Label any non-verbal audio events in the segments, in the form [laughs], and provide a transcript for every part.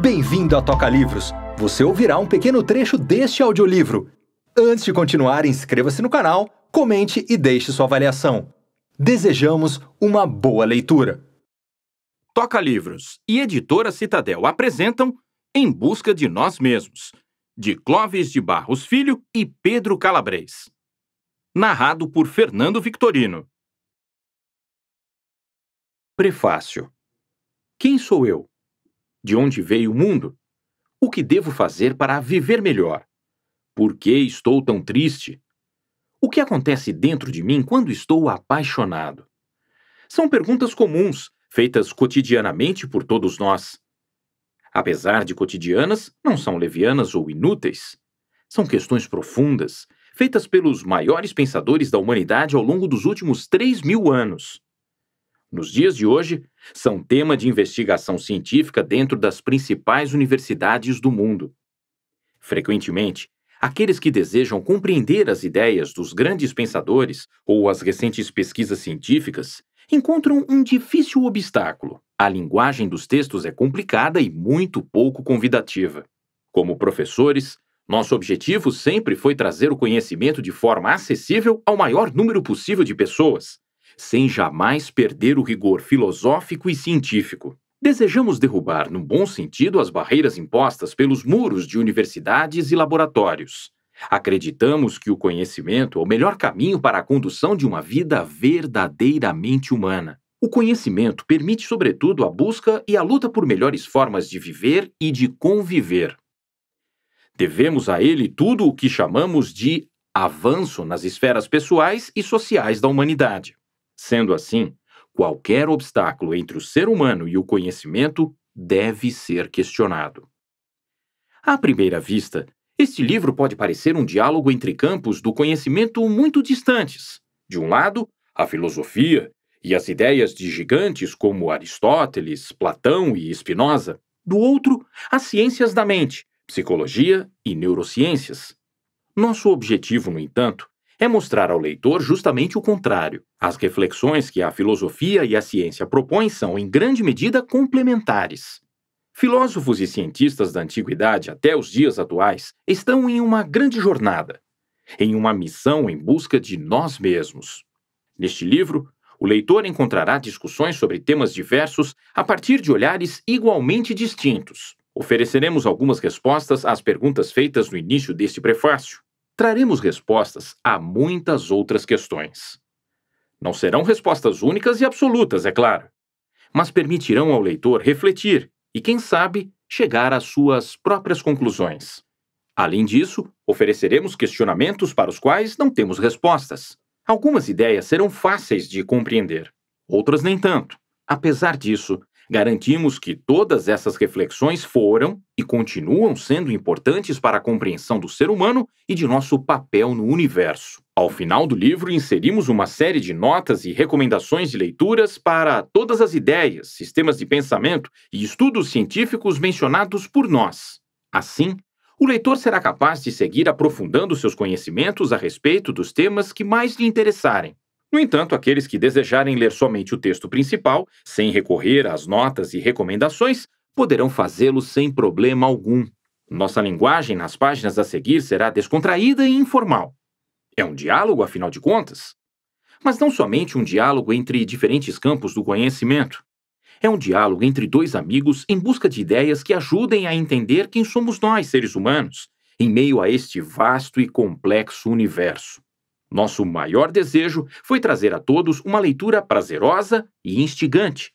Bem-vindo a Toca Livros! Você ouvirá um pequeno trecho deste audiolivro. Antes de continuar, inscreva-se no canal, comente e deixe sua avaliação. Desejamos uma boa leitura. Toca Livros e Editora Citadel apresentam Em Busca de Nós Mesmos, de Clóvis de Barros Filho e Pedro Calabres. Narrado por Fernando Victorino. Prefácio. Quem sou eu? de onde veio o mundo? O que devo fazer para viver melhor? Por que estou tão triste? O que acontece dentro de mim quando estou apaixonado? São perguntas comuns, feitas cotidianamente por todos nós. Apesar de cotidianas, não são levianas ou inúteis. São questões profundas, feitas pelos maiores pensadores da humanidade ao longo dos últimos 3 mil anos nos dias de hoje, são tema de investigação científica dentro das principais universidades do mundo. Frequentemente, aqueles que desejam compreender as ideias dos grandes pensadores ou as recentes pesquisas científicas encontram um difícil obstáculo. A linguagem dos textos é complicada e muito pouco convidativa. Como professores, nosso objetivo sempre foi trazer o conhecimento de forma acessível ao maior número possível de pessoas, sem jamais perder o rigor filosófico e científico. Desejamos derrubar, no bom sentido, as barreiras impostas pelos muros de universidades e laboratórios. Acreditamos que o conhecimento é o melhor caminho para a condução de uma vida verdadeiramente humana. O conhecimento permite, sobretudo, a busca e a luta por melhores formas de viver e de conviver. Devemos a ele tudo o que chamamos de avanço nas esferas pessoais e sociais da humanidade. Sendo assim, qualquer obstáculo entre o ser humano e o conhecimento deve ser questionado. À primeira vista, este livro pode parecer um diálogo entre campos do conhecimento muito distantes. De um lado, a filosofia e as ideias de gigantes como Aristóteles, Platão e Spinoza. Do outro, as ciências da mente, psicologia e neurociências. Nosso objetivo, no entanto, é mostrar ao leitor justamente o contrário. As reflexões que a filosofia e a ciência propõem são, em grande medida, complementares. Filósofos e cientistas da antiguidade até os dias atuais estão em uma grande jornada, em uma missão em busca de nós mesmos. Neste livro, o leitor encontrará discussões sobre temas diversos a partir de olhares igualmente distintos. Ofereceremos algumas respostas às perguntas feitas no início deste prefácio traremos respostas a muitas outras questões. Não serão respostas únicas e absolutas, é claro, mas permitirão ao leitor refletir e, quem sabe, chegar às suas próprias conclusões. Além disso, ofereceremos questionamentos para os quais não temos respostas. Algumas ideias serão fáceis de compreender, outras nem tanto. Apesar disso, Garantimos que todas essas reflexões foram e continuam sendo importantes para a compreensão do ser humano e de nosso papel no universo. Ao final do livro, inserimos uma série de notas e recomendações de leituras para todas as ideias, sistemas de pensamento e estudos científicos mencionados por nós. Assim, o leitor será capaz de seguir aprofundando seus conhecimentos a respeito dos temas que mais lhe interessarem. No entanto, aqueles que desejarem ler somente o texto principal, sem recorrer às notas e recomendações, poderão fazê-lo sem problema algum. Nossa linguagem nas páginas a seguir será descontraída e informal. É um diálogo, afinal de contas. Mas não somente um diálogo entre diferentes campos do conhecimento. É um diálogo entre dois amigos em busca de ideias que ajudem a entender quem somos nós, seres humanos, em meio a este vasto e complexo universo. Nosso maior desejo foi trazer a todos uma leitura prazerosa e instigante.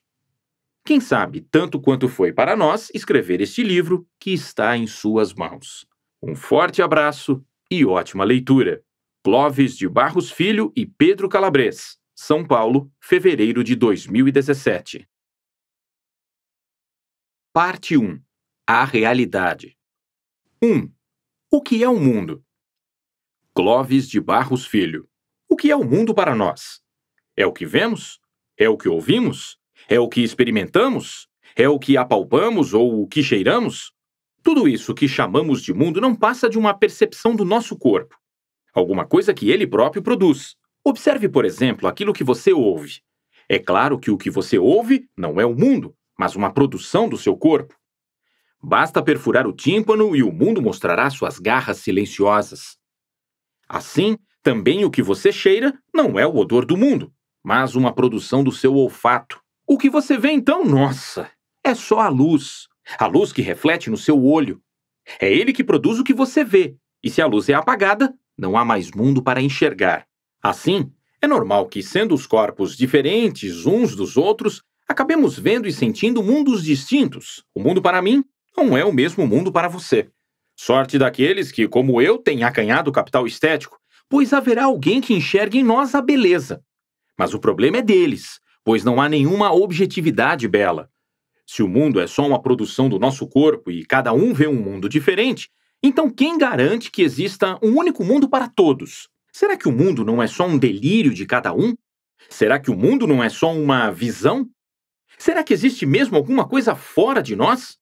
Quem sabe tanto quanto foi para nós escrever este livro que está em suas mãos. Um forte abraço e ótima leitura. Clóvis de Barros Filho e Pedro Calabres, São Paulo, fevereiro de 2017. Parte 1 A Realidade 1. O que é o mundo? Clóvis de Barros Filho. O que é o mundo para nós? É o que vemos? É o que ouvimos? É o que experimentamos? É o que apalpamos ou o que cheiramos? Tudo isso que chamamos de mundo não passa de uma percepção do nosso corpo, alguma coisa que ele próprio produz. Observe, por exemplo, aquilo que você ouve. É claro que o que você ouve não é o mundo, mas uma produção do seu corpo. Basta perfurar o tímpano e o mundo mostrará suas garras silenciosas. Assim, também o que você cheira não é o odor do mundo, mas uma produção do seu olfato. O que você vê então, nossa, é só a luz. A luz que reflete no seu olho. É ele que produz o que você vê, e se a luz é apagada, não há mais mundo para enxergar. Assim, é normal que, sendo os corpos diferentes uns dos outros, acabemos vendo e sentindo mundos distintos. O mundo para mim não é o mesmo mundo para você. Sorte daqueles que, como eu, têm acanhado o capital estético, pois haverá alguém que enxergue em nós a beleza. Mas o problema é deles, pois não há nenhuma objetividade bela. Se o mundo é só uma produção do nosso corpo e cada um vê um mundo diferente, então quem garante que exista um único mundo para todos? Será que o mundo não é só um delírio de cada um? Será que o mundo não é só uma visão? Será que existe mesmo alguma coisa fora de nós?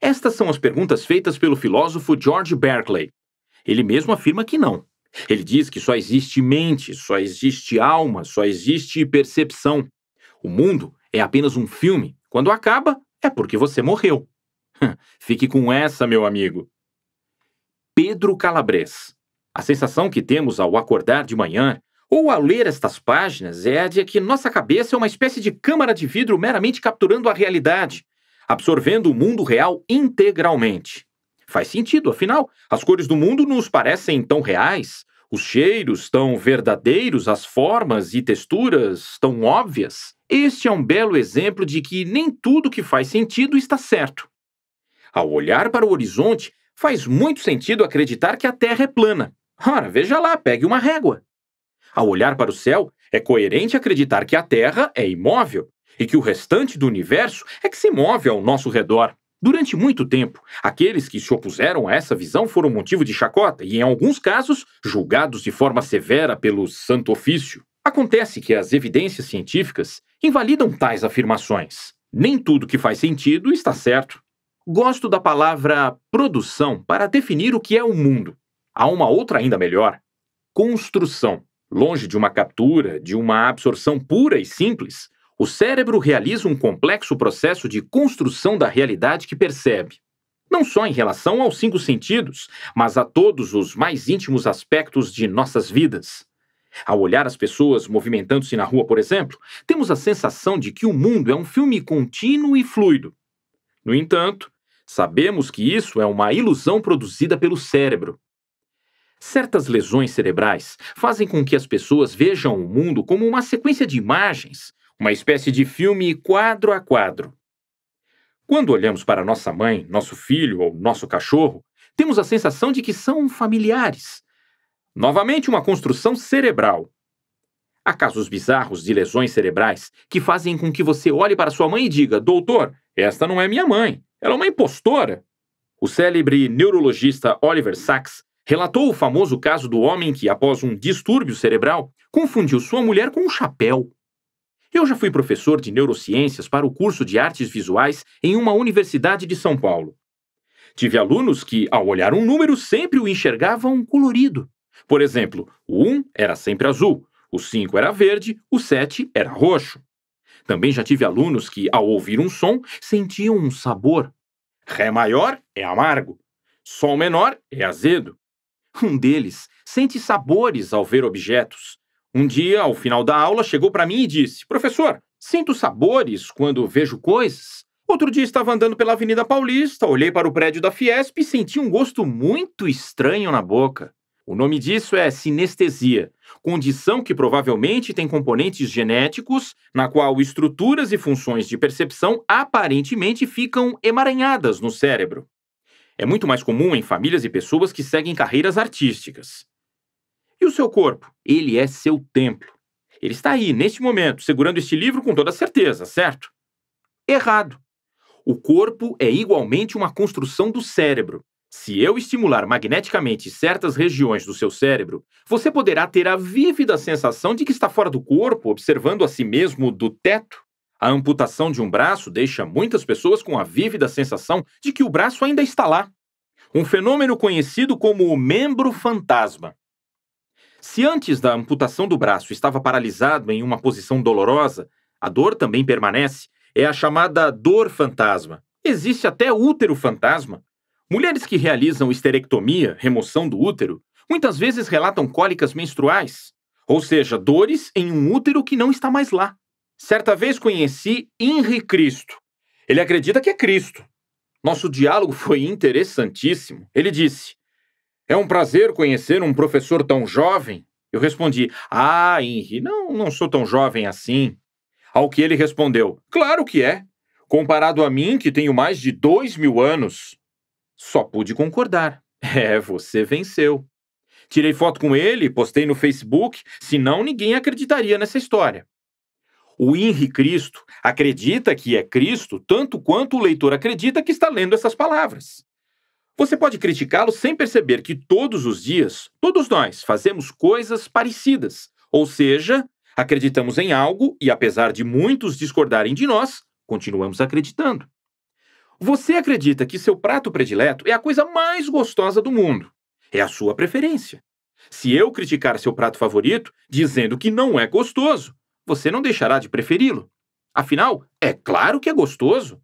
Estas são as perguntas feitas pelo filósofo George Berkeley. Ele mesmo afirma que não. Ele diz que só existe mente, só existe alma, só existe percepção. O mundo é apenas um filme. Quando acaba, é porque você morreu. Fique com essa, meu amigo. Pedro Calabres. A sensação que temos ao acordar de manhã ou ao ler estas páginas é a de que nossa cabeça é uma espécie de câmara de vidro meramente capturando a realidade absorvendo o mundo real integralmente. Faz sentido, afinal, as cores do mundo nos parecem tão reais, os cheiros tão verdadeiros, as formas e texturas tão óbvias. Este é um belo exemplo de que nem tudo que faz sentido está certo. Ao olhar para o horizonte, faz muito sentido acreditar que a Terra é plana. Ora, veja lá, pegue uma régua. Ao olhar para o céu, é coerente acreditar que a Terra é imóvel e que o restante do universo é que se move ao nosso redor. Durante muito tempo, aqueles que se opuseram a essa visão foram motivo de chacota e, em alguns casos, julgados de forma severa pelo Santo Ofício. Acontece que as evidências científicas invalidam tais afirmações. Nem tudo que faz sentido está certo. Gosto da palavra produção para definir o que é o mundo. Há uma outra ainda melhor: construção. Longe de uma captura, de uma absorção pura e simples, o cérebro realiza um complexo processo de construção da realidade que percebe, não só em relação aos cinco sentidos, mas a todos os mais íntimos aspectos de nossas vidas. Ao olhar as pessoas movimentando-se na rua, por exemplo, temos a sensação de que o mundo é um filme contínuo e fluido. No entanto, sabemos que isso é uma ilusão produzida pelo cérebro. Certas lesões cerebrais fazem com que as pessoas vejam o mundo como uma sequência de imagens uma espécie de filme quadro a quadro. Quando olhamos para nossa mãe, nosso filho ou nosso cachorro, temos a sensação de que são familiares. Novamente, uma construção cerebral. Há casos bizarros de lesões cerebrais que fazem com que você olhe para sua mãe e diga: Doutor, esta não é minha mãe, ela é uma impostora. O célebre neurologista Oliver Sacks relatou o famoso caso do homem que, após um distúrbio cerebral, confundiu sua mulher com um chapéu. Eu já fui professor de neurociências para o curso de artes visuais em uma universidade de São Paulo. Tive alunos que, ao olhar um número, sempre o enxergavam colorido. Por exemplo, o 1 era sempre azul, o 5 era verde, o 7 era roxo. Também já tive alunos que, ao ouvir um som, sentiam um sabor. Ré maior é amargo, Sol menor é azedo. Um deles sente sabores ao ver objetos, um dia, ao final da aula, chegou para mim e disse: Professor, sinto sabores quando vejo coisas. Outro dia estava andando pela Avenida Paulista, olhei para o prédio da Fiesp e senti um gosto muito estranho na boca. O nome disso é sinestesia, condição que provavelmente tem componentes genéticos, na qual estruturas e funções de percepção aparentemente ficam emaranhadas no cérebro. É muito mais comum em famílias e pessoas que seguem carreiras artísticas. E o seu corpo? Ele é seu templo. Ele está aí, neste momento, segurando este livro com toda certeza, certo? Errado. O corpo é igualmente uma construção do cérebro. Se eu estimular magneticamente certas regiões do seu cérebro, você poderá ter a vívida sensação de que está fora do corpo, observando a si mesmo do teto. A amputação de um braço deixa muitas pessoas com a vívida sensação de que o braço ainda está lá. Um fenômeno conhecido como o membro fantasma. Se antes da amputação do braço estava paralisado em uma posição dolorosa, a dor também permanece. É a chamada dor fantasma. Existe até útero fantasma. Mulheres que realizam esterectomia, remoção do útero, muitas vezes relatam cólicas menstruais, ou seja, dores em um útero que não está mais lá. Certa vez conheci Henri Cristo. Ele acredita que é Cristo. Nosso diálogo foi interessantíssimo. Ele disse: é um prazer conhecer um professor tão jovem. Eu respondi: Ah, Henry, não, não sou tão jovem assim. Ao que ele respondeu: Claro que é. Comparado a mim, que tenho mais de dois mil anos. Só pude concordar. [laughs] É, você venceu. Tirei foto com ele, postei no Facebook, senão ninguém acreditaria nessa história. O Henri Cristo acredita que é Cristo tanto quanto o leitor acredita que está lendo essas palavras. Você pode criticá-lo sem perceber que todos os dias, todos nós fazemos coisas parecidas, ou seja, acreditamos em algo e, apesar de muitos discordarem de nós, continuamos acreditando. Você acredita que seu prato predileto é a coisa mais gostosa do mundo. É a sua preferência. Se eu criticar seu prato favorito, dizendo que não é gostoso, você não deixará de preferi-lo. Afinal, é claro que é gostoso.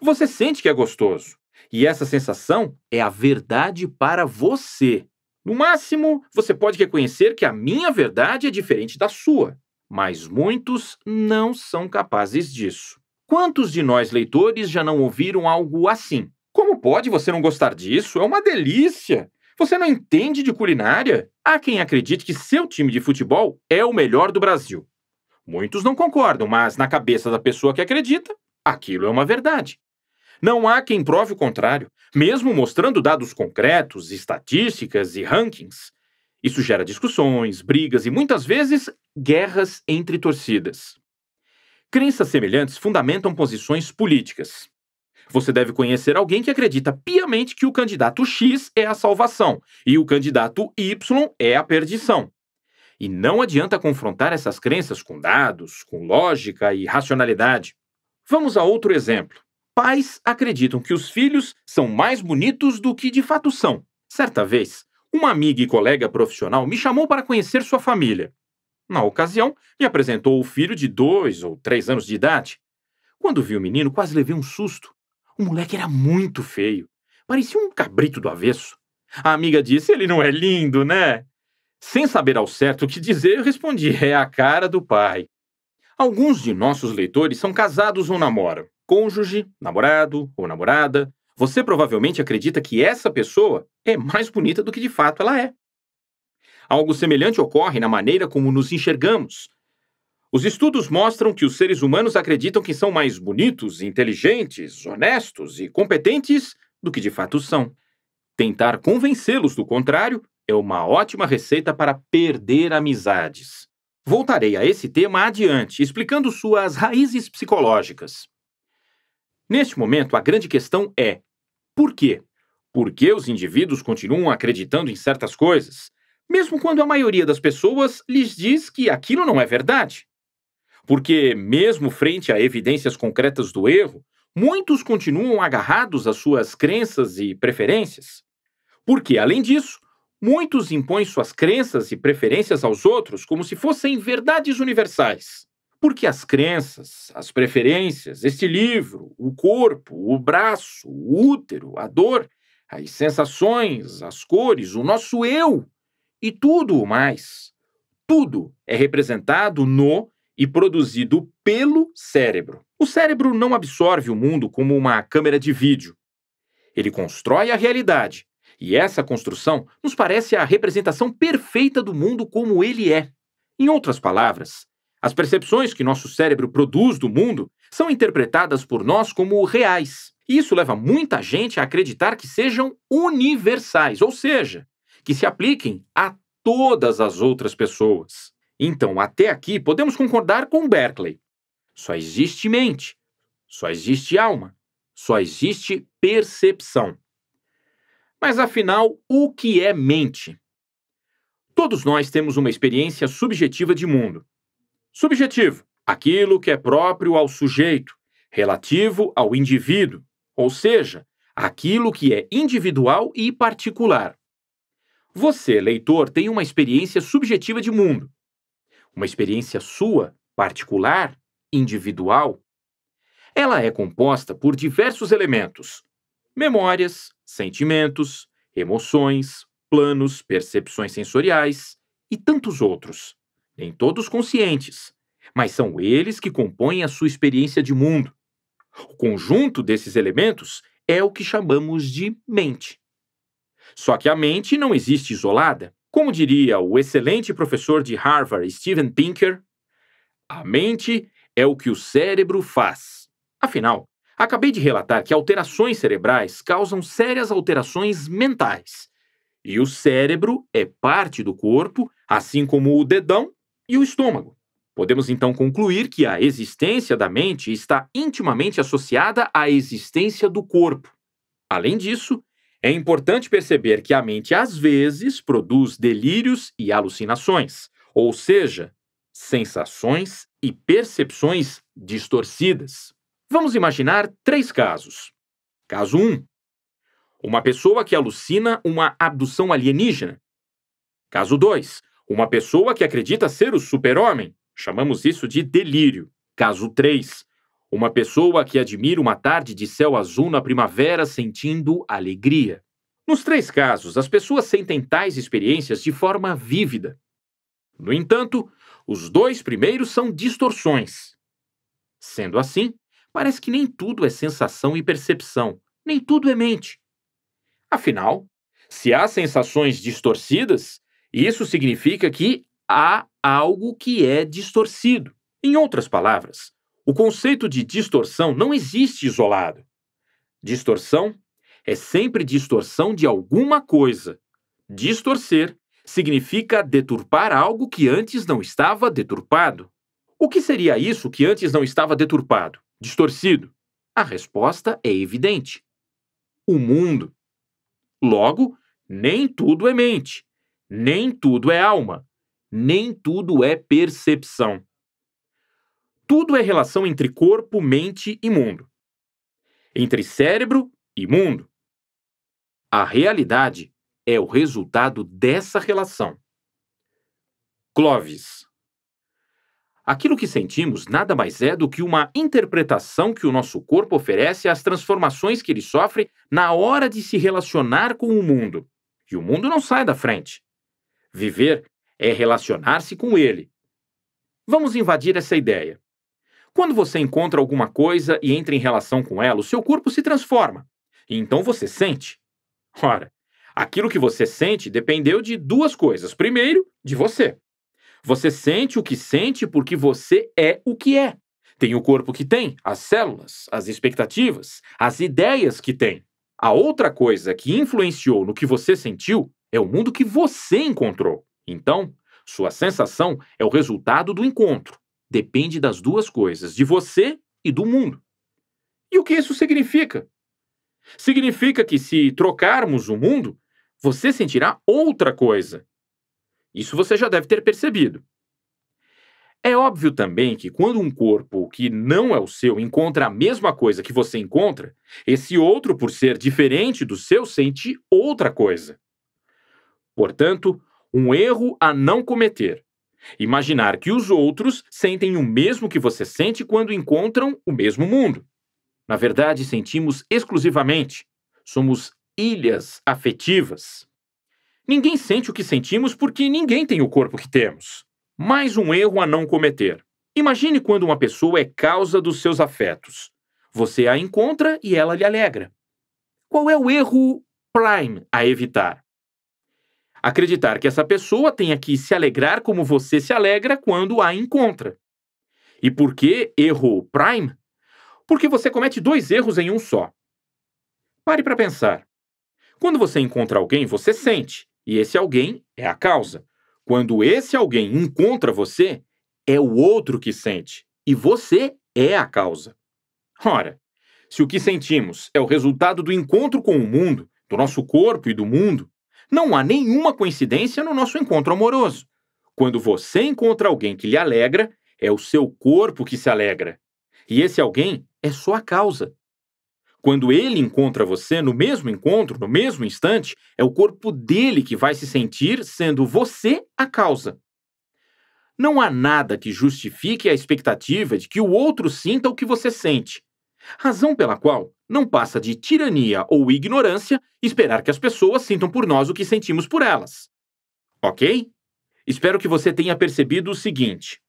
Você sente que é gostoso. E essa sensação é a verdade para você. No máximo, você pode reconhecer que a minha verdade é diferente da sua, mas muitos não são capazes disso. Quantos de nós leitores já não ouviram algo assim? Como pode você não gostar disso? É uma delícia! Você não entende de culinária? Há quem acredite que seu time de futebol é o melhor do Brasil. Muitos não concordam, mas na cabeça da pessoa que acredita, aquilo é uma verdade. Não há quem prove o contrário, mesmo mostrando dados concretos, estatísticas e rankings. Isso gera discussões, brigas e muitas vezes guerras entre torcidas. Crenças semelhantes fundamentam posições políticas. Você deve conhecer alguém que acredita piamente que o candidato X é a salvação e o candidato Y é a perdição. E não adianta confrontar essas crenças com dados, com lógica e racionalidade. Vamos a outro exemplo. Pais acreditam que os filhos são mais bonitos do que de fato são. Certa vez, uma amiga e colega profissional me chamou para conhecer sua família. Na ocasião, me apresentou o filho de dois ou três anos de idade. Quando vi o menino, quase levei um susto. O moleque era muito feio. Parecia um cabrito do avesso. A amiga disse: Ele não é lindo, né? Sem saber ao certo o que dizer, eu respondi: É a cara do pai. Alguns de nossos leitores são casados ou namoram cônjuge, namorado ou namorada, você provavelmente acredita que essa pessoa é mais bonita do que de fato ela é. Algo semelhante ocorre na maneira como nos enxergamos. Os estudos mostram que os seres humanos acreditam que são mais bonitos, inteligentes, honestos e competentes do que de fato são. Tentar convencê-los do contrário é uma ótima receita para perder amizades. Voltarei a esse tema adiante, explicando suas raízes psicológicas. Neste momento, a grande questão é: por quê? Por que os indivíduos continuam acreditando em certas coisas, mesmo quando a maioria das pessoas lhes diz que aquilo não é verdade? Porque, mesmo frente a evidências concretas do erro, muitos continuam agarrados às suas crenças e preferências. Porque, além disso, muitos impõem suas crenças e preferências aos outros como se fossem verdades universais. Porque as crenças, as preferências, este livro, o corpo, o braço, o útero, a dor, as sensações, as cores, o nosso eu e tudo o mais, tudo é representado no e produzido pelo cérebro. O cérebro não absorve o mundo como uma câmera de vídeo. Ele constrói a realidade, e essa construção nos parece a representação perfeita do mundo como ele é. Em outras palavras, as percepções que nosso cérebro produz do mundo são interpretadas por nós como reais. Isso leva muita gente a acreditar que sejam universais, ou seja, que se apliquem a todas as outras pessoas. Então, até aqui, podemos concordar com Berkeley. Só existe mente, só existe alma, só existe percepção. Mas afinal, o que é mente? Todos nós temos uma experiência subjetiva de mundo. Subjetivo, aquilo que é próprio ao sujeito, relativo ao indivíduo, ou seja, aquilo que é individual e particular. Você, leitor, tem uma experiência subjetiva de mundo. Uma experiência sua, particular, individual. Ela é composta por diversos elementos: memórias, sentimentos, emoções, planos, percepções sensoriais e tantos outros nem todos conscientes, mas são eles que compõem a sua experiência de mundo. O conjunto desses elementos é o que chamamos de mente. Só que a mente não existe isolada. Como diria o excelente professor de Harvard, Steven Pinker, a mente é o que o cérebro faz. Afinal, acabei de relatar que alterações cerebrais causam sérias alterações mentais. E o cérebro é parte do corpo, assim como o dedão e o estômago. Podemos então concluir que a existência da mente está intimamente associada à existência do corpo. Além disso, é importante perceber que a mente às vezes produz delírios e alucinações, ou seja, sensações e percepções distorcidas. Vamos imaginar três casos. Caso 1. Um, uma pessoa que alucina uma abdução alienígena. Caso 2. Uma pessoa que acredita ser o super-homem, chamamos isso de delírio. Caso 3. Uma pessoa que admira uma tarde de céu azul na primavera sentindo alegria. Nos três casos, as pessoas sentem tais experiências de forma vívida. No entanto, os dois primeiros são distorções. Sendo assim, parece que nem tudo é sensação e percepção, nem tudo é mente. Afinal, se há sensações distorcidas, isso significa que há algo que é distorcido. Em outras palavras, o conceito de distorção não existe isolado. Distorção é sempre distorção de alguma coisa. Distorcer significa deturpar algo que antes não estava deturpado. O que seria isso que antes não estava deturpado, distorcido? A resposta é evidente: o mundo. Logo, nem tudo é mente. Nem tudo é alma, nem tudo é percepção. Tudo é relação entre corpo, mente e mundo. Entre cérebro e mundo. A realidade é o resultado dessa relação. Clovis. Aquilo que sentimos nada mais é do que uma interpretação que o nosso corpo oferece às transformações que ele sofre na hora de se relacionar com o mundo. E o mundo não sai da frente. Viver é relacionar-se com ele. Vamos invadir essa ideia. Quando você encontra alguma coisa e entra em relação com ela, o seu corpo se transforma. E então você sente. Ora, aquilo que você sente dependeu de duas coisas. Primeiro, de você. Você sente o que sente porque você é o que é. Tem o corpo que tem, as células, as expectativas, as ideias que tem. A outra coisa que influenciou no que você sentiu é o mundo que você encontrou. Então, sua sensação é o resultado do encontro. Depende das duas coisas, de você e do mundo. E o que isso significa? Significa que se trocarmos o mundo, você sentirá outra coisa. Isso você já deve ter percebido. É óbvio também que quando um corpo que não é o seu encontra a mesma coisa que você encontra, esse outro, por ser diferente do seu, sente outra coisa. Portanto, um erro a não cometer. Imaginar que os outros sentem o mesmo que você sente quando encontram o mesmo mundo. Na verdade, sentimos exclusivamente. Somos ilhas afetivas. Ninguém sente o que sentimos porque ninguém tem o corpo que temos. Mais um erro a não cometer. Imagine quando uma pessoa é causa dos seus afetos. Você a encontra e ela lhe alegra. Qual é o erro prime a evitar? Acreditar que essa pessoa tenha que se alegrar como você se alegra quando a encontra. E por que erro prime? Porque você comete dois erros em um só. Pare para pensar. Quando você encontra alguém, você sente, e esse alguém é a causa. Quando esse alguém encontra você, é o outro que sente, e você é a causa. Ora, se o que sentimos é o resultado do encontro com o mundo, do nosso corpo e do mundo, não há nenhuma coincidência no nosso encontro amoroso. Quando você encontra alguém que lhe alegra, é o seu corpo que se alegra. E esse alguém é sua causa. Quando ele encontra você no mesmo encontro, no mesmo instante, é o corpo dele que vai se sentir sendo você a causa. Não há nada que justifique a expectativa de que o outro sinta o que você sente, Razão pela qual não passa de tirania ou ignorância esperar que as pessoas sintam por nós o que sentimos por elas. Ok? Espero que você tenha percebido o seguinte: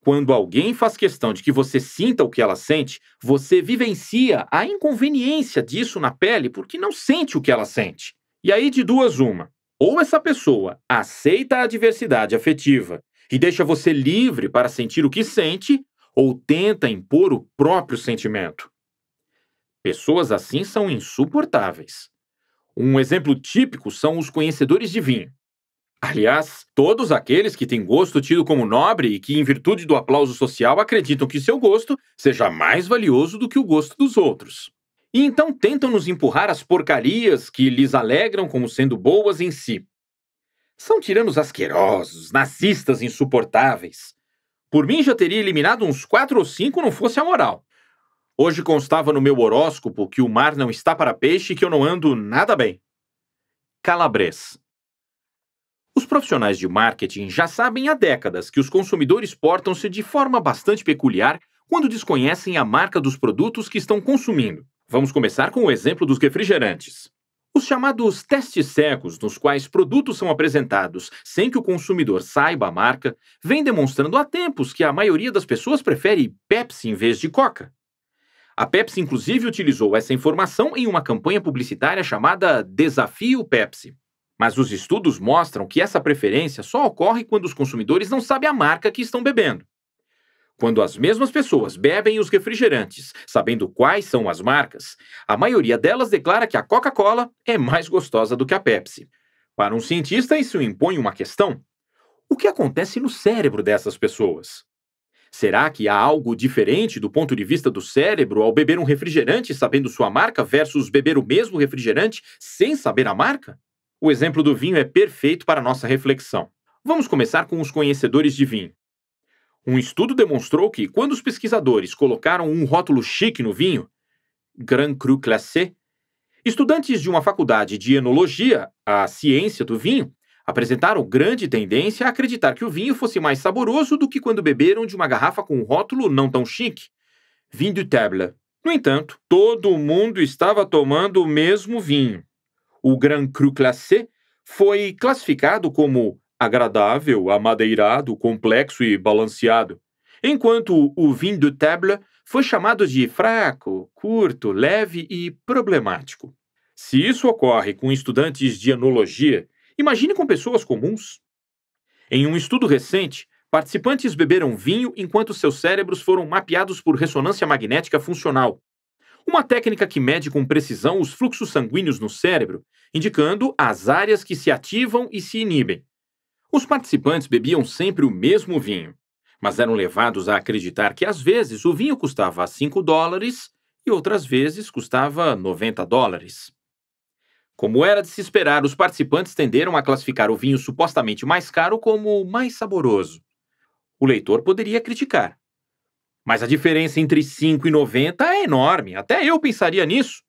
quando alguém faz questão de que você sinta o que ela sente, você vivencia a inconveniência disso na pele porque não sente o que ela sente. E aí, de duas, uma. Ou essa pessoa aceita a adversidade afetiva e deixa você livre para sentir o que sente, ou tenta impor o próprio sentimento. Pessoas assim são insuportáveis. Um exemplo típico são os conhecedores de vinho. Aliás, todos aqueles que têm gosto tido como nobre e que, em virtude do aplauso social, acreditam que seu gosto seja mais valioso do que o gosto dos outros. E então tentam nos empurrar as porcarias que lhes alegram como sendo boas em si. São tiranos asquerosos, nazistas insuportáveis. Por mim, já teria eliminado uns quatro ou cinco não fosse a moral. Hoje constava no meu horóscopo que o mar não está para peixe e que eu não ando nada bem. Calabres. Os profissionais de marketing já sabem há décadas que os consumidores portam-se de forma bastante peculiar quando desconhecem a marca dos produtos que estão consumindo. Vamos começar com o exemplo dos refrigerantes. Os chamados testes cegos, nos quais produtos são apresentados sem que o consumidor saiba a marca, vem demonstrando há tempos que a maioria das pessoas prefere Pepsi em vez de Coca. A Pepsi, inclusive, utilizou essa informação em uma campanha publicitária chamada Desafio Pepsi. Mas os estudos mostram que essa preferência só ocorre quando os consumidores não sabem a marca que estão bebendo. Quando as mesmas pessoas bebem os refrigerantes, sabendo quais são as marcas, a maioria delas declara que a Coca-Cola é mais gostosa do que a Pepsi. Para um cientista, isso impõe uma questão: o que acontece no cérebro dessas pessoas? Será que há algo diferente do ponto de vista do cérebro ao beber um refrigerante sabendo sua marca versus beber o mesmo refrigerante sem saber a marca? O exemplo do vinho é perfeito para nossa reflexão. Vamos começar com os conhecedores de vinho. Um estudo demonstrou que, quando os pesquisadores colocaram um rótulo chique no vinho, Grand Cru Classé, estudantes de uma faculdade de enologia, a ciência do vinho, apresentaram grande tendência a é acreditar que o vinho fosse mais saboroso do que quando beberam de uma garrafa com um rótulo não tão chique. Vinho du table. No entanto, todo mundo estava tomando o mesmo vinho. O Grand Cru Classé foi classificado como agradável, amadeirado, complexo e balanceado, enquanto o vinho du table foi chamado de fraco, curto, leve e problemático. Se isso ocorre com estudantes de enologia Imagine com pessoas comuns. Em um estudo recente, participantes beberam vinho enquanto seus cérebros foram mapeados por ressonância magnética funcional, uma técnica que mede com precisão os fluxos sanguíneos no cérebro, indicando as áreas que se ativam e se inibem. Os participantes bebiam sempre o mesmo vinho, mas eram levados a acreditar que às vezes o vinho custava 5 dólares e outras vezes custava 90 dólares. Como era de se esperar, os participantes tenderam a classificar o vinho supostamente mais caro como o mais saboroso. O leitor poderia criticar. Mas a diferença entre 5 e 90 é enorme, até eu pensaria nisso.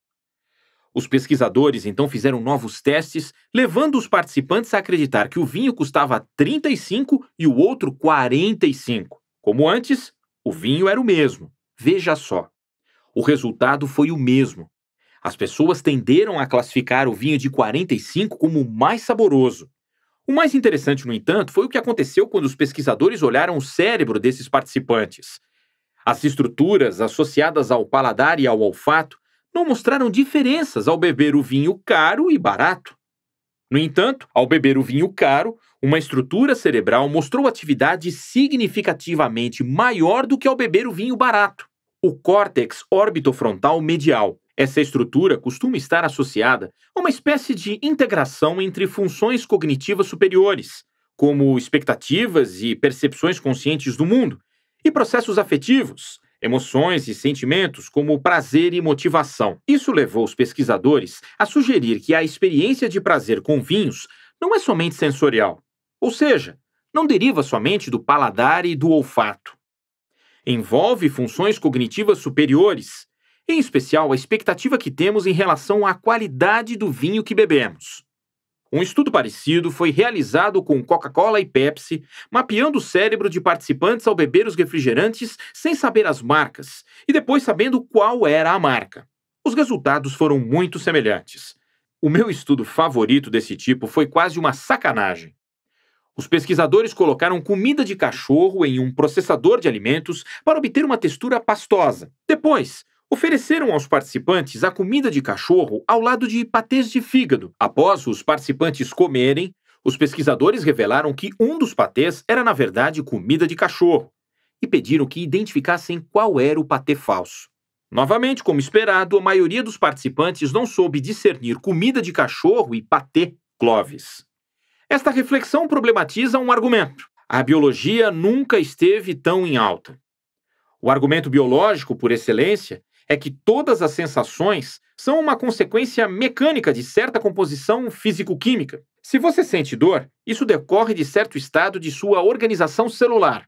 Os pesquisadores então fizeram novos testes, levando os participantes a acreditar que o vinho custava 35 e o outro 45. Como antes, o vinho era o mesmo. Veja só. O resultado foi o mesmo. As pessoas tenderam a classificar o vinho de 45 como o mais saboroso. O mais interessante, no entanto, foi o que aconteceu quando os pesquisadores olharam o cérebro desses participantes. As estruturas associadas ao paladar e ao olfato não mostraram diferenças ao beber o vinho caro e barato. No entanto, ao beber o vinho caro, uma estrutura cerebral mostrou atividade significativamente maior do que ao beber o vinho barato, o córtex orbitofrontal medial, essa estrutura costuma estar associada a uma espécie de integração entre funções cognitivas superiores, como expectativas e percepções conscientes do mundo, e processos afetivos, emoções e sentimentos como prazer e motivação. Isso levou os pesquisadores a sugerir que a experiência de prazer com vinhos não é somente sensorial, ou seja, não deriva somente do paladar e do olfato. Envolve funções cognitivas superiores, em especial a expectativa que temos em relação à qualidade do vinho que bebemos. Um estudo parecido foi realizado com Coca-Cola e Pepsi, mapeando o cérebro de participantes ao beber os refrigerantes sem saber as marcas e depois sabendo qual era a marca. Os resultados foram muito semelhantes. O meu estudo favorito desse tipo foi quase uma sacanagem. Os pesquisadores colocaram comida de cachorro em um processador de alimentos para obter uma textura pastosa. Depois, Ofereceram aos participantes a comida de cachorro ao lado de patês de fígado. Após os participantes comerem, os pesquisadores revelaram que um dos patês era, na verdade, comida de cachorro e pediram que identificassem qual era o patê falso. Novamente, como esperado, a maioria dos participantes não soube discernir comida de cachorro e patê Clovis. Esta reflexão problematiza um argumento. A biologia nunca esteve tão em alta. O argumento biológico, por excelência, é que todas as sensações são uma consequência mecânica de certa composição físico-química. Se você sente dor, isso decorre de certo estado de sua organização celular.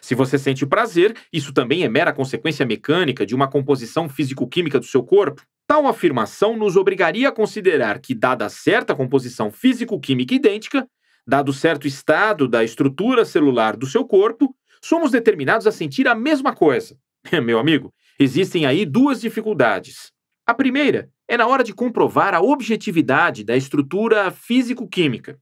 Se você sente prazer, isso também é mera consequência mecânica de uma composição físico-química do seu corpo. Tal afirmação nos obrigaria a considerar que, dada certa composição físico-química idêntica, dado certo estado da estrutura celular do seu corpo, somos determinados a sentir a mesma coisa. [laughs] Meu amigo, Existem aí duas dificuldades. A primeira é na hora de comprovar a objetividade da estrutura físico-química.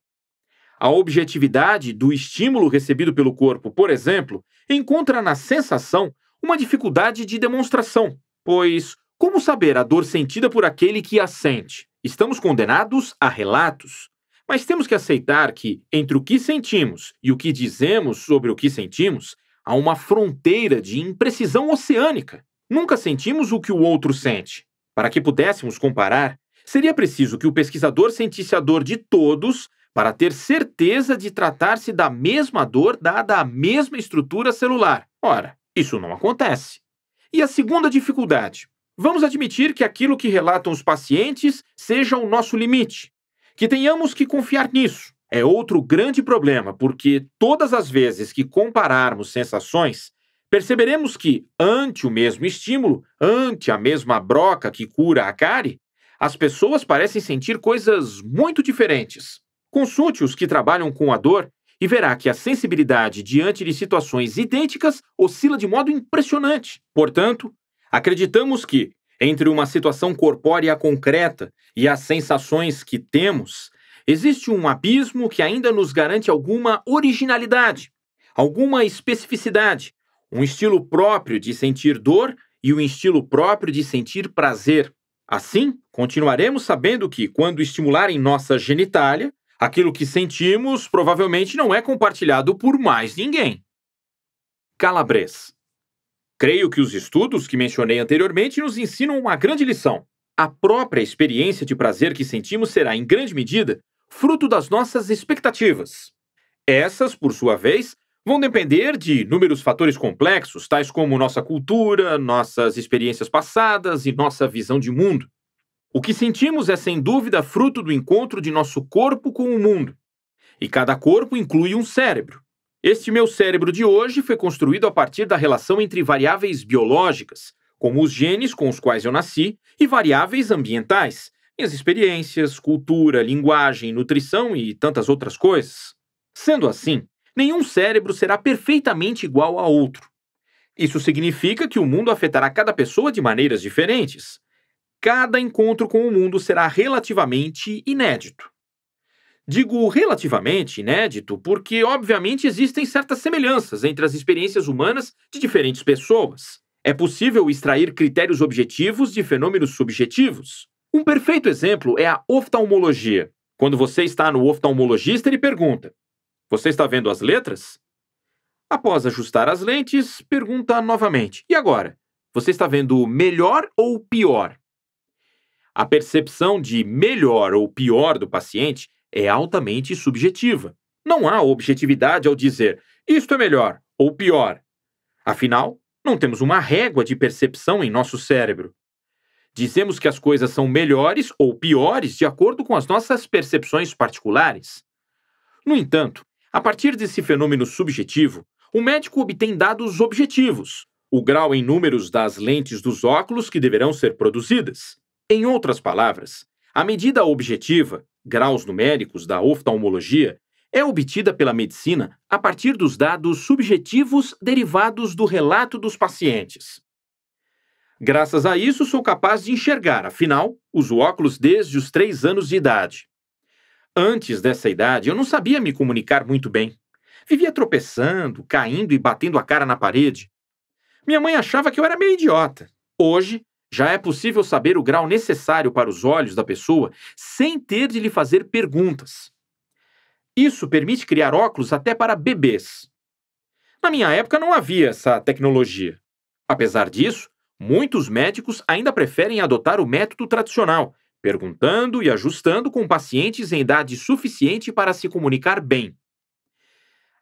A objetividade do estímulo recebido pelo corpo, por exemplo, encontra na sensação uma dificuldade de demonstração, pois como saber a dor sentida por aquele que a sente? Estamos condenados a relatos. Mas temos que aceitar que, entre o que sentimos e o que dizemos sobre o que sentimos, há uma fronteira de imprecisão oceânica. Nunca sentimos o que o outro sente. Para que pudéssemos comparar, seria preciso que o pesquisador sentisse a dor de todos para ter certeza de tratar-se da mesma dor dada a mesma estrutura celular. Ora, isso não acontece. E a segunda dificuldade. Vamos admitir que aquilo que relatam os pacientes seja o nosso limite. Que tenhamos que confiar nisso. É outro grande problema, porque todas as vezes que compararmos sensações, Perceberemos que, ante o mesmo estímulo, ante a mesma broca que cura a cárie, as pessoas parecem sentir coisas muito diferentes. Consulte os que trabalham com a dor e verá que a sensibilidade diante de situações idênticas oscila de modo impressionante. Portanto, acreditamos que, entre uma situação corpórea concreta e as sensações que temos, existe um abismo que ainda nos garante alguma originalidade, alguma especificidade, um estilo próprio de sentir dor e um estilo próprio de sentir prazer. Assim, continuaremos sabendo que, quando estimularem nossa genitália, aquilo que sentimos provavelmente não é compartilhado por mais ninguém. Calabres. Creio que os estudos que mencionei anteriormente nos ensinam uma grande lição. A própria experiência de prazer que sentimos será, em grande medida, fruto das nossas expectativas. Essas, por sua vez, vão depender de inúmeros fatores complexos, tais como nossa cultura, nossas experiências passadas e nossa visão de mundo. O que sentimos é sem dúvida fruto do encontro de nosso corpo com o mundo. E cada corpo inclui um cérebro. Este meu cérebro de hoje foi construído a partir da relação entre variáveis biológicas, como os genes com os quais eu nasci, e variáveis ambientais, minhas experiências, cultura, linguagem, nutrição e tantas outras coisas. Sendo assim, nenhum cérebro será perfeitamente igual a outro. Isso significa que o mundo afetará cada pessoa de maneiras diferentes. Cada encontro com o mundo será relativamente inédito. Digo relativamente inédito porque, obviamente, existem certas semelhanças entre as experiências humanas de diferentes pessoas. É possível extrair critérios objetivos de fenômenos subjetivos. Um perfeito exemplo é a oftalmologia. Quando você está no oftalmologista, ele pergunta: você está vendo as letras? Após ajustar as lentes, pergunta novamente: E agora? Você está vendo melhor ou pior? A percepção de melhor ou pior do paciente é altamente subjetiva. Não há objetividade ao dizer isto é melhor ou pior. Afinal, não temos uma régua de percepção em nosso cérebro. Dizemos que as coisas são melhores ou piores de acordo com as nossas percepções particulares. No entanto, a partir desse fenômeno subjetivo, o médico obtém dados objetivos, o grau em números das lentes dos óculos que deverão ser produzidas. Em outras palavras, a medida objetiva, graus numéricos da oftalmologia, é obtida pela medicina a partir dos dados subjetivos derivados do relato dos pacientes. Graças a isso, sou capaz de enxergar, afinal, os óculos desde os três anos de idade. Antes dessa idade, eu não sabia me comunicar muito bem. Vivia tropeçando, caindo e batendo a cara na parede. Minha mãe achava que eu era meio idiota. Hoje, já é possível saber o grau necessário para os olhos da pessoa sem ter de lhe fazer perguntas. Isso permite criar óculos até para bebês. Na minha época não havia essa tecnologia. Apesar disso, muitos médicos ainda preferem adotar o método tradicional, perguntando e ajustando com pacientes em idade suficiente para se comunicar bem.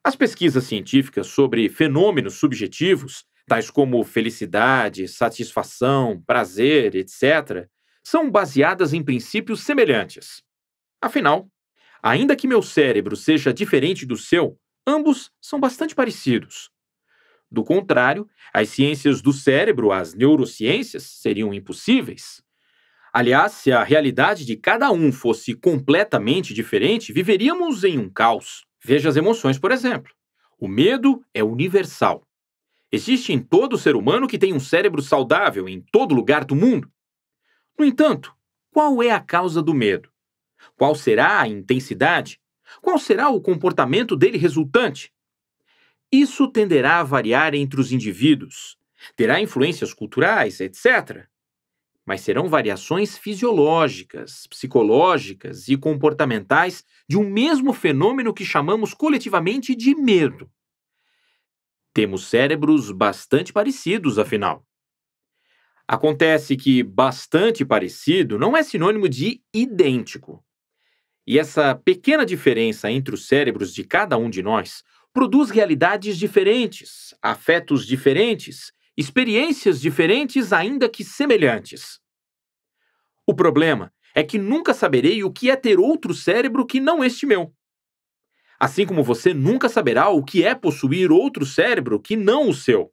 As pesquisas científicas sobre fenômenos subjetivos, tais como felicidade, satisfação, prazer, etc., são baseadas em princípios semelhantes. Afinal, ainda que meu cérebro seja diferente do seu, ambos são bastante parecidos. Do contrário, as ciências do cérebro, as neurociências, seriam impossíveis. Aliás, se a realidade de cada um fosse completamente diferente, viveríamos em um caos. Veja as emoções, por exemplo. O medo é universal. Existe em todo ser humano que tem um cérebro saudável em todo lugar do mundo. No entanto, qual é a causa do medo? Qual será a intensidade? Qual será o comportamento dele resultante? Isso tenderá a variar entre os indivíduos, terá influências culturais, etc mas serão variações fisiológicas, psicológicas e comportamentais de um mesmo fenômeno que chamamos coletivamente de medo. Temos cérebros bastante parecidos, afinal. Acontece que bastante parecido não é sinônimo de idêntico. E essa pequena diferença entre os cérebros de cada um de nós produz realidades diferentes, afetos diferentes experiências diferentes, ainda que semelhantes. O problema é que nunca saberei o que é ter outro cérebro que não este meu. Assim como você nunca saberá o que é possuir outro cérebro que não o seu.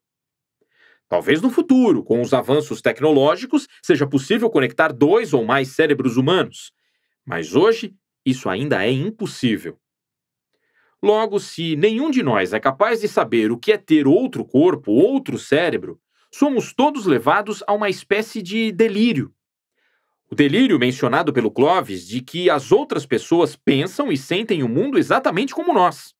Talvez no futuro, com os avanços tecnológicos, seja possível conectar dois ou mais cérebros humanos. Mas hoje, isso ainda é impossível. Logo, se nenhum de nós é capaz de saber o que é ter outro corpo, outro cérebro, somos todos levados a uma espécie de delírio. O delírio mencionado pelo Clovis de que as outras pessoas pensam e sentem o mundo exatamente como nós.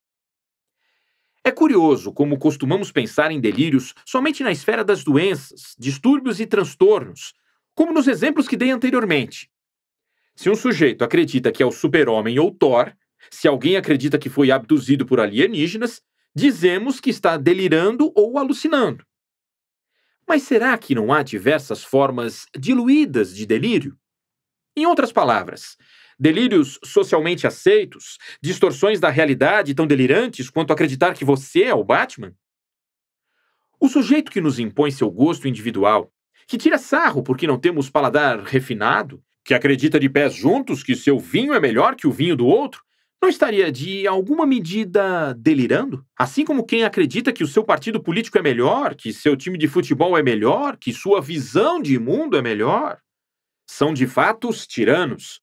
É curioso como costumamos pensar em delírios somente na esfera das doenças, distúrbios e transtornos, como nos exemplos que dei anteriormente. Se um sujeito acredita que é o super-homem ou Thor, se alguém acredita que foi abduzido por alienígenas, dizemos que está delirando ou alucinando. Mas será que não há diversas formas diluídas de delírio? Em outras palavras, delírios socialmente aceitos, distorções da realidade tão delirantes quanto acreditar que você é o Batman? O sujeito que nos impõe seu gosto individual, que tira sarro porque não temos paladar refinado, que acredita de pés juntos que seu vinho é melhor que o vinho do outro, não estaria de alguma medida delirando? Assim como quem acredita que o seu partido político é melhor, que seu time de futebol é melhor, que sua visão de mundo é melhor? São de fato os tiranos.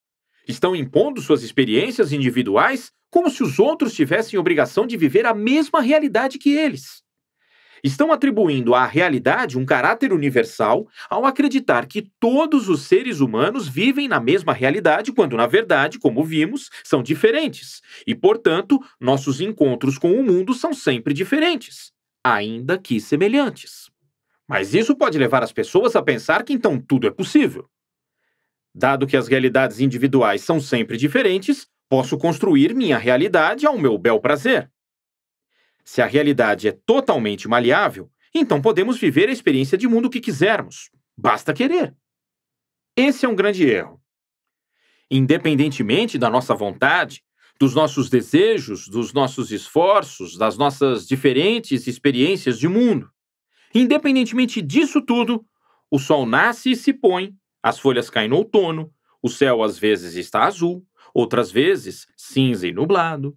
Estão impondo suas experiências individuais como se os outros tivessem obrigação de viver a mesma realidade que eles. Estão atribuindo à realidade um caráter universal ao acreditar que todos os seres humanos vivem na mesma realidade, quando, na verdade, como vimos, são diferentes. E, portanto, nossos encontros com o mundo são sempre diferentes, ainda que semelhantes. Mas isso pode levar as pessoas a pensar que então tudo é possível. Dado que as realidades individuais são sempre diferentes, posso construir minha realidade ao meu bel prazer. Se a realidade é totalmente maleável, então podemos viver a experiência de mundo que quisermos. Basta querer. Esse é um grande erro. Independentemente da nossa vontade, dos nossos desejos, dos nossos esforços, das nossas diferentes experiências de mundo. Independentemente disso tudo, o sol nasce e se põe, as folhas caem no outono, o céu às vezes está azul, outras vezes cinza e nublado,